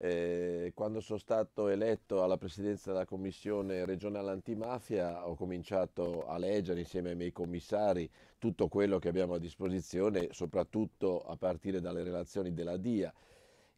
Eh, quando sono stato eletto alla presidenza della commissione regionale antimafia ho cominciato a leggere insieme ai miei commissari tutto quello che abbiamo a disposizione, soprattutto a partire dalle relazioni della DIA.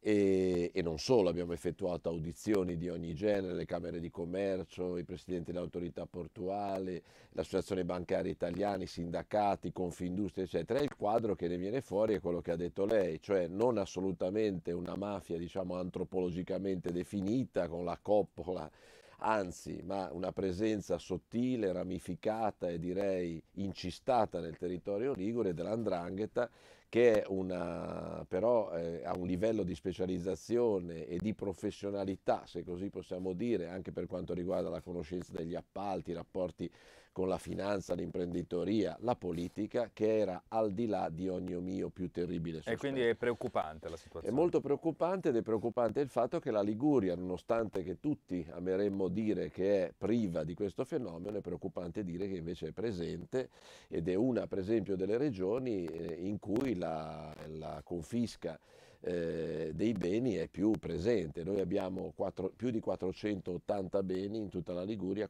E, e, non solo, abbiamo effettuato audizioni di ogni genere, le Camere di Commercio, i presidenti dell'autorità portuale, l'Associazione Bancaria Italiana, i sindacati, Confindustria, eccetera. E il quadro che ne viene fuori è quello che ha detto lei, cioè non assolutamente una mafia, diciamo, antropologicamente definita con la coppola anzi, ma una presenza sottile, ramificata e direi incistata nel territorio ligure dell'andrangheta che una, però eh, ha un livello di specializzazione e di professionalità, se così possiamo dire, anche per quanto riguarda la conoscenza degli appalti, i rapporti con la finanza, l'imprenditoria, la politica, che era al di là di ogni mio più terribile sospetto. E quindi è preoccupante la situazione. È molto preoccupante ed è preoccupante il fatto che la Liguria, nonostante che tutti ameremmo dire che è priva di questo fenomeno, è preoccupante dire che invece è presente ed è una, per esempio, delle regioni eh, in cui la, la confisca eh, dei beni è più presente. Noi abbiamo quattro, più di 480 beni in tutta la Liguria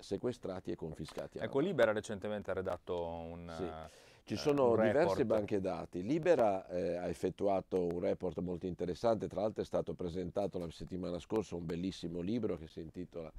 sequestrati e confiscati. Ecco, Libera recentemente ha redatto un... Sì. Eh, Ci sono eh, diverse banche dati. Libera eh, ha effettuato un report molto interessante, tra l'altro è stato presentato la settimana scorsa un bellissimo libro che si intitola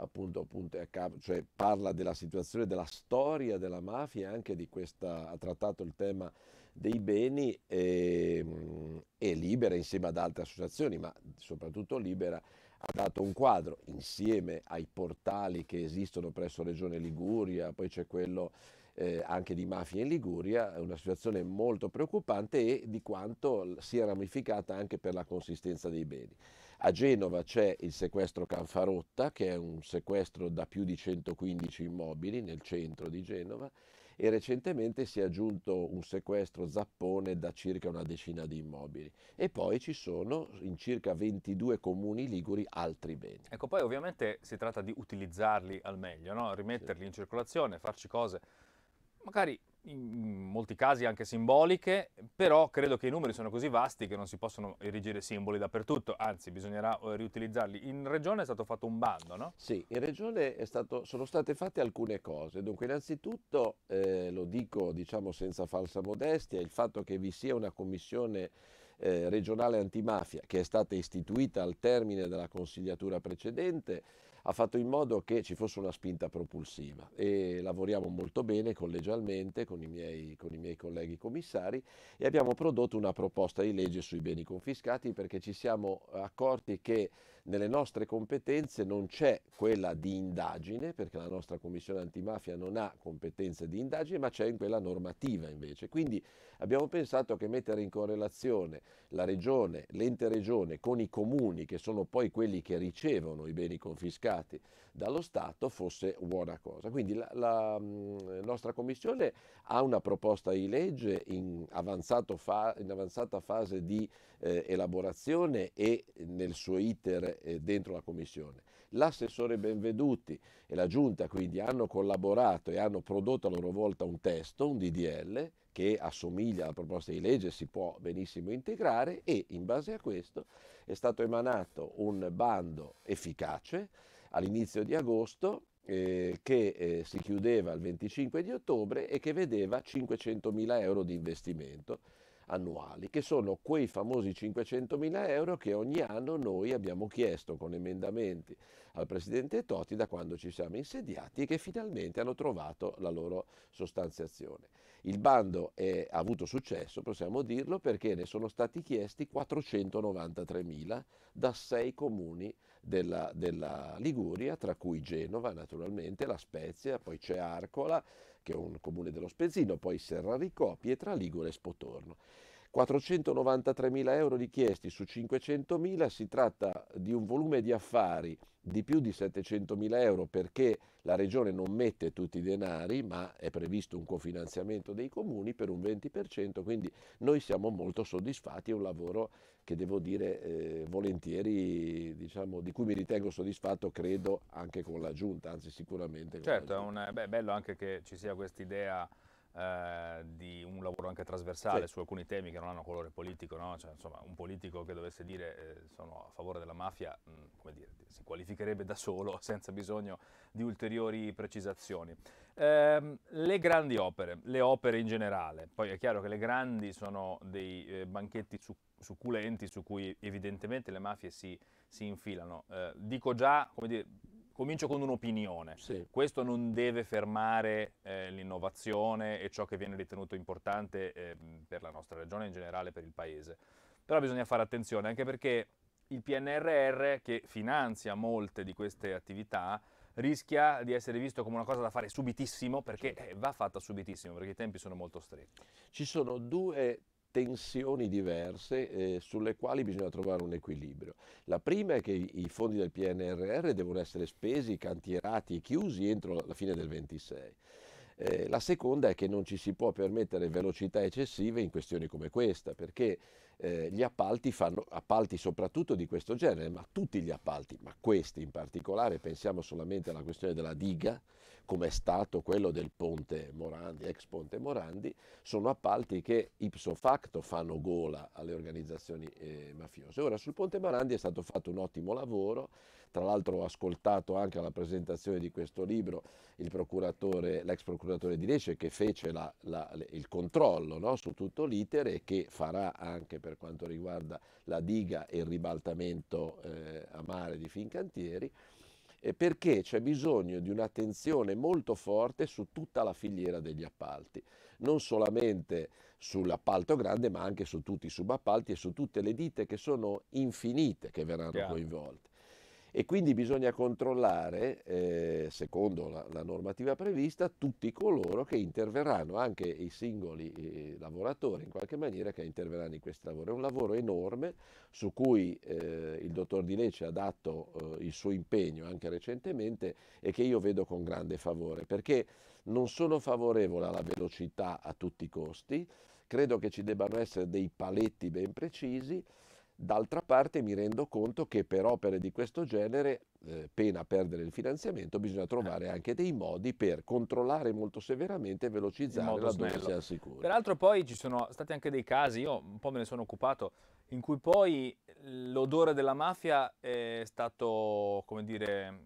appunto, a capo, cioè parla della situazione, della storia della mafia e anche di questa, ha trattato il tema dei beni e, ehm, e Libera insieme ad altre associazioni, ma soprattutto Libera ha dato un quadro insieme ai portali che esistono presso Regione Liguria, poi c'è quello eh, anche di mafia in Liguria, una situazione molto preoccupante e di quanto sia ramificata anche per la consistenza dei beni. A Genova c'è il sequestro Canfarotta, che è un sequestro da più di 115 immobili nel centro di Genova e recentemente si è aggiunto un sequestro zappone da circa una decina di immobili e poi ci sono in circa 22 comuni liguri altri beni. Ecco, poi ovviamente si tratta di utilizzarli al meglio, no? rimetterli sì. in circolazione, farci cose magari in molti casi anche simboliche, però credo che i numeri sono così vasti che non si possono erigere simboli dappertutto, anzi bisognerà eh, riutilizzarli. In Regione è stato fatto un bando, no? Sì, in Regione stato, sono state fatte alcune cose, dunque innanzitutto, eh, lo dico diciamo senza falsa modestia, il fatto che vi sia una commissione eh, regionale antimafia che è stata istituita al termine della consigliatura precedente ha fatto in modo che ci fosse una spinta propulsiva e lavoriamo molto bene collegialmente con i, miei, con i miei, colleghi commissari e abbiamo prodotto una proposta di legge sui beni confiscati perché ci siamo accorti che nelle nostre competenze non c'è quella di indagine, perché la nostra Commissione antimafia non ha competenze di indagine, ma c'è in quella normativa invece. Quindi abbiamo pensato che mettere in correlazione la regione, l'ente regione con i comuni, che sono poi quelli che ricevono i beni confiscati dallo Stato fosse buona cosa. Quindi la, la mm, nostra Commissione ha una proposta di legge in, fa, in avanzata fase di eh, elaborazione e nel suo iter eh, dentro la Commissione. L'assessore Benveduti e la Giunta quindi hanno collaborato e hanno prodotto a loro volta un testo, un DDL, che assomiglia alla proposta di legge, si può benissimo integrare e in base a questo è stato emanato un bando efficace all'inizio di agosto eh, che eh, si chiudeva il 25 di ottobre e che vedeva 500.000 euro di investimento annuali, che sono quei famosi 500.000 euro che ogni anno noi abbiamo chiesto con emendamenti al Presidente Totti da quando ci siamo insediati e che finalmente hanno trovato la loro sostanziazione. Il bando è, ha avuto successo, possiamo dirlo, perché ne sono stati chiesti 493.000 da sei comuni della, della Liguria, tra cui Genova naturalmente, La Spezia, poi c'è Arcola, che è un comune dello Spezzino, poi Serraricò, Ricopi Ligure e Spotorno. 493.000 euro richiesti su 500.000, si tratta di un volume di affari di più di 700.000 euro perché la Regione non mette tutti i denari, ma è previsto un cofinanziamento dei comuni per un 20%, quindi noi siamo molto soddisfatti, è un lavoro che devo dire eh, volentieri, diciamo, di cui mi ritengo soddisfatto, credo, anche con la Giunta, anzi sicuramente. con Certo, eh, è bello anche che ci sia questa idea eh, di un lavoro anche trasversale sì. su alcuni temi che non hanno colore politico, no? cioè, insomma, un politico che dovesse dire eh, sono a favore della mafia, mh, mm, come dire, si qualificherebbe da solo senza bisogno di ulteriori precisazioni. Eh, le grandi opere, le opere in generale, poi è chiaro che le grandi sono dei eh, banchetti su succulenti su cui evidentemente le mafie si, si infilano. Eh, dico già, come dire, comincio con un'opinione. Sì. Questo non deve fermare eh, l'innovazione e ciò che viene ritenuto importante eh, per la nostra regione in generale per il paese. Però bisogna fare attenzione anche perché il PNRR che finanzia molte di queste attività rischia di essere visto come una cosa da fare subitissimo perché certo. eh, va fatta subitissimo perché i tempi sono molto stretti. Ci sono due tensioni diverse eh, sulle quali bisogna trovare un equilibrio. La prima è che i fondi del PNRR devono essere spesi, cantierati e chiusi entro la fine del 26. Eh, la seconda è che non ci si può permettere velocità eccessive in questioni come questa, perché eh, gli appalti fanno appalti soprattutto di questo genere, ma tutti gli appalti, ma questi in particolare, pensiamo solamente alla questione della diga, come è stato quello del ponte Morandi, ex ponte Morandi, sono appalti che ipso facto fanno gola alle organizzazioni eh, mafiose. Ora sul ponte Morandi è stato fatto un ottimo lavoro, tra l'altro ho ascoltato anche alla presentazione di questo libro l'ex procuratore, procuratore di Lecce che fece la, la, il controllo no, su tutto l'iter e che farà anche per quanto riguarda la diga e il ribaltamento eh, a mare di Fincantieri eh, perché c'è bisogno di un'attenzione molto forte su tutta la filiera degli appalti, non solamente sull'appalto grande ma anche su tutti i subappalti e su tutte le ditte che sono infinite che verranno coinvolte e quindi bisogna controllare, eh, secondo la, la, normativa prevista, tutti coloro che interverranno, anche i singoli eh, lavoratori in qualche maniera che interverranno in questo lavoro. È un lavoro enorme su cui eh, il dottor Di Lecce ha dato eh, il suo impegno anche recentemente e che io vedo con grande favore, perché non sono favorevole alla velocità a tutti i costi, credo che ci debbano essere dei paletti ben precisi, D'altra parte mi rendo conto che per opere di questo genere, eh, pena perdere il finanziamento, bisogna eh. trovare anche dei modi per controllare molto severamente e velocizzare laddove si assicura. Peraltro poi ci sono stati anche dei casi, io un po' me ne sono occupato, in cui poi l'odore della mafia è stato, come dire,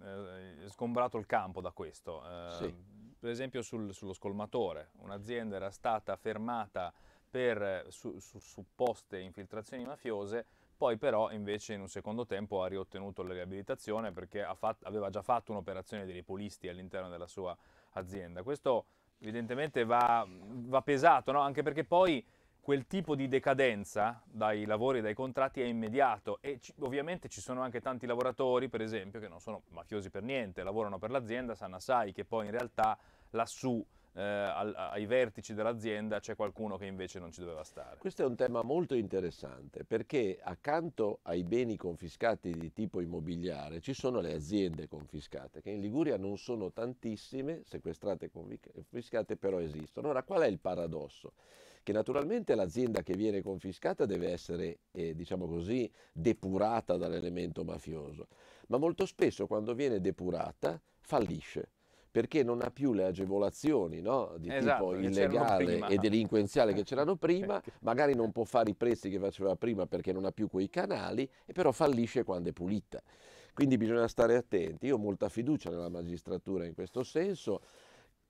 eh, sgombrato il campo da questo. Eh, sì. Per esempio sul, sullo scolmatore, un'azienda era stata fermata per su, su, supposte infiltrazioni mafiose poi però invece in un secondo tempo ha riottenuto la riabilitazione perché aveva già fatto un'operazione di ripulisti all'interno della sua azienda. Questo evidentemente va, va pesato, no? anche perché poi quel tipo di decadenza dai lavori e dai contratti è immediato e ci, ovviamente ci sono anche tanti lavoratori, per esempio, che non sono mafiosi per niente, lavorano per l'azienda, sanno assai che poi in realtà lassù eh, al, ai vertici dell'azienda c'è qualcuno che invece non ci doveva stare. Questo è un tema molto interessante perché accanto ai beni confiscati di tipo immobiliare ci sono le aziende confiscate che in Liguria non sono tantissime, sequestrate e confiscate però esistono. Allora qual è il paradosso? che naturalmente l'azienda che viene confiscata deve essere, eh, diciamo così, depurata dall'elemento mafioso, ma molto spesso quando viene depurata fallisce perché non ha più le agevolazioni no? di esatto, tipo illegale e delinquenziale che c'erano prima, ecco. magari non può fare i prezzi che faceva prima perché non ha più quei canali, e però fallisce quando è pulita. Quindi bisogna stare attenti, io ho molta fiducia nella magistratura in questo senso,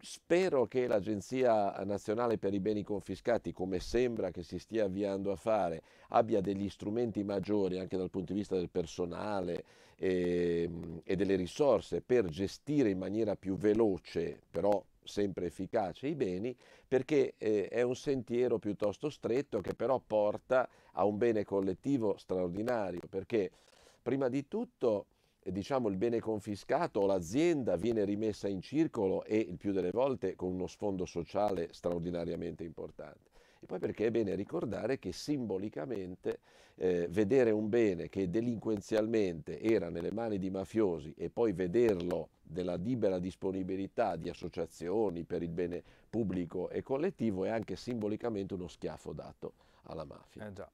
Spero che l'Agenzia Nazionale per i Beni Confiscati, come sembra che si stia avviando a fare, abbia degli strumenti maggiori anche dal punto di vista del personale e, ehm, e delle risorse per gestire in maniera più veloce, però sempre efficace, i beni, perché eh, è un sentiero piuttosto stretto che però porta a un bene collettivo straordinario, perché prima di tutto diciamo, il bene confiscato o l'azienda viene rimessa in circolo e il più delle volte con uno sfondo sociale straordinariamente importante. E poi perché è bene ricordare che simbolicamente eh, vedere un bene che delinquenzialmente era nelle mani di mafiosi e poi vederlo della libera disponibilità di associazioni per il bene pubblico e collettivo è anche simbolicamente uno schiaffo dato alla mafia. Eh